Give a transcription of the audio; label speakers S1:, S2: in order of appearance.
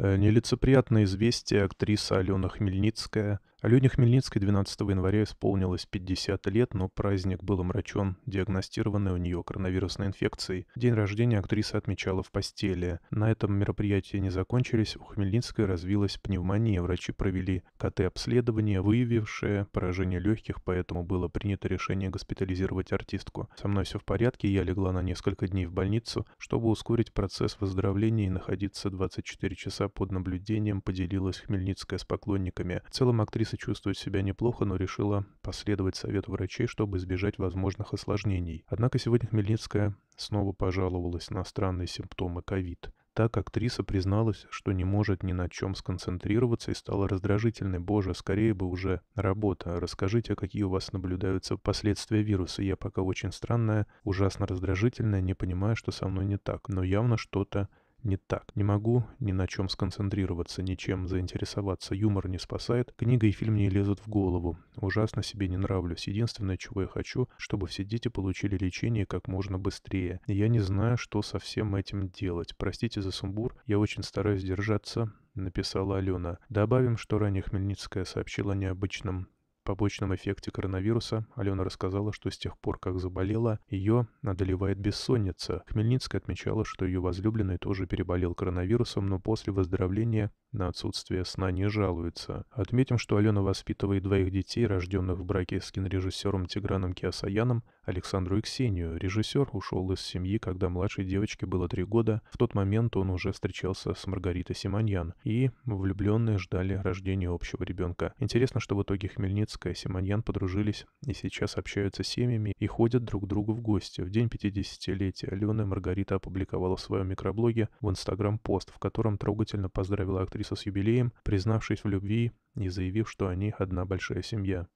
S1: Э, нелицеприятное известие актриса Алена Хмельницкая Алене Хмельницкой 12 января исполнилось 50 лет, но праздник был омрачен диагностированной у нее коронавирусной инфекцией. День рождения актриса отмечала в постели. На этом мероприятии не закончились, у Хмельницкой развилась пневмония. Врачи провели КТ-обследование, выявившее поражение легких, поэтому было принято решение госпитализировать артистку. Со мной все в порядке, я легла на несколько дней в больницу, чтобы ускорить процесс выздоровления и находиться 24 часа под наблюдением, поделилась Хмельницкая с поклонниками. В целом актриса Алиса чувствует себя неплохо, но решила последовать совету врачей, чтобы избежать возможных осложнений. Однако сегодня Хмельницкая снова пожаловалась на странные симптомы ковид. Так актриса призналась, что не может ни на чем сконцентрироваться и стала раздражительной. «Боже, скорее бы уже работа. Расскажите, какие у вас наблюдаются последствия вируса. Я пока очень странная, ужасно раздражительная, не понимаю, что со мной не так, но явно что-то не так. Не могу ни на чем сконцентрироваться, ничем заинтересоваться. Юмор не спасает. Книга и фильм не лезут в голову. Ужасно себе не нравлюсь. Единственное, чего я хочу, чтобы все дети получили лечение как можно быстрее. Я не знаю, что со всем этим делать. Простите за сумбур. Я очень стараюсь держаться написала Алена. Добавим, что ранее Хмельницкая сообщила о необычном побочном эффекте коронавируса Алена рассказала, что с тех пор, как заболела, ее одолевает бессонница. Хмельницкая отмечала, что ее возлюбленный тоже переболел коронавирусом, но после выздоровления на отсутствие сна не жалуется. Отметим, что Алена воспитывает двоих детей, рожденных в браке с кинорежиссером Тиграном Киасаяном, Александру и Ксению. Режиссер ушел из семьи, когда младшей девочке было три года. В тот момент он уже встречался с Маргаритой Симоньян. И влюбленные ждали рождения общего ребенка. Интересно, что в итоге Хмельницкая и Симоньян подружились и сейчас общаются семьями и ходят друг к другу в гости. В день 50-летия Алена Маргарита опубликовала в своем микроблоге в Инстаграм пост, в котором трогательно поздравила актрису с юбилеем, признавшись в любви и заявив, что они одна большая семья.